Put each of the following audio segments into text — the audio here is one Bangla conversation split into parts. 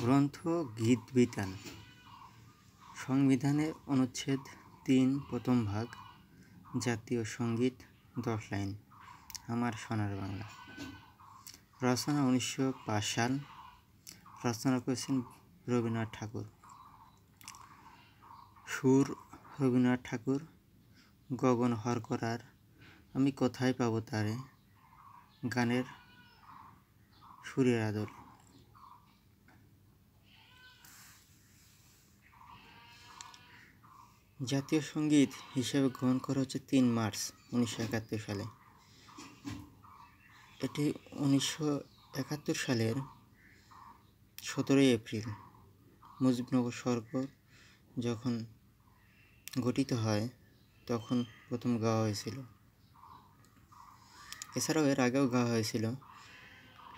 গ্রন্থ গীতবিতান সংবিধানের অনুচ্ছেদ তিন প্রথম ভাগ জাতীয় সঙ্গীত দশ লাইন আমার সোনার বাংলা রচনা উনিশশো পাঁচ সাল রচনা করেছেন রবীন্দ্রনাথ ঠাকুর সুর রবীন্দ্রনাথ ঠাকুর গগন হর করার আমি কোথায় পাবো তারে গানের সুরের আদর জাতীয় সঙ্গীত হিসেবে গ্রহণ করা হচ্ছে তিন মার্চ উনিশশো একাত্তর সালে এটি উনিশশো একাত্তর সালের সতেরোই এপ্রিল মুজিবনগর সরকার যখন গঠিত হয় তখন প্রথম গাওয়া হয়েছিল এছাড়াও এর আগেও গাওয়া হয়েছিল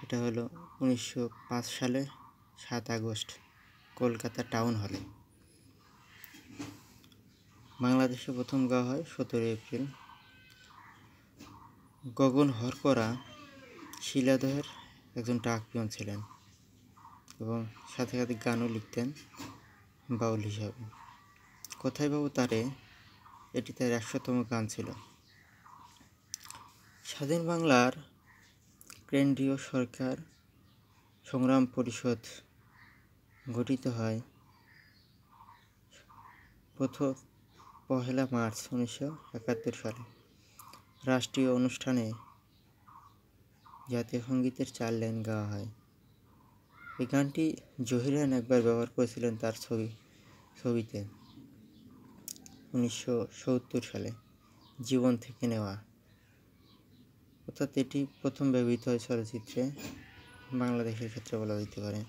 এটা হলো উনিশশো সালে সাত আগস্ট কলকাতা টাউন হলে বাংলাদেশে প্রথম গাওয়া হয় সতেরো এপ্রিল গগন হরকরা শিলাদহের একজন ডাক পিয়ন ছিলেন এবং সাথে সাথে গানও লিখতেন বাউল হিসাবে কোথায় বাবু তারে এটি তার একশোতম গান ছিল স্বাধীন বাংলার কেন্দ্রীয় সরকার সংগ্রাম পরিষদ গঠিত হয় প্রথম পহেলা মার্চ উনিশশো একাত্তর সালে রাষ্ট্রীয় অনুষ্ঠানে জাতীয় সঙ্গীতের চার লাইন গাওয়া হয় এই গানটি জহিরান একবার ব্যবহার করেছিলেন তার ছবি ছবিতে উনিশশো সত্তর সালে জীবন থেকে নেওয়া অর্থাৎ এটি প্রথম ব্যবহৃত হয় চলচ্চিত্রে বাংলাদেশের ক্ষেত্রে বলা যেতে পারে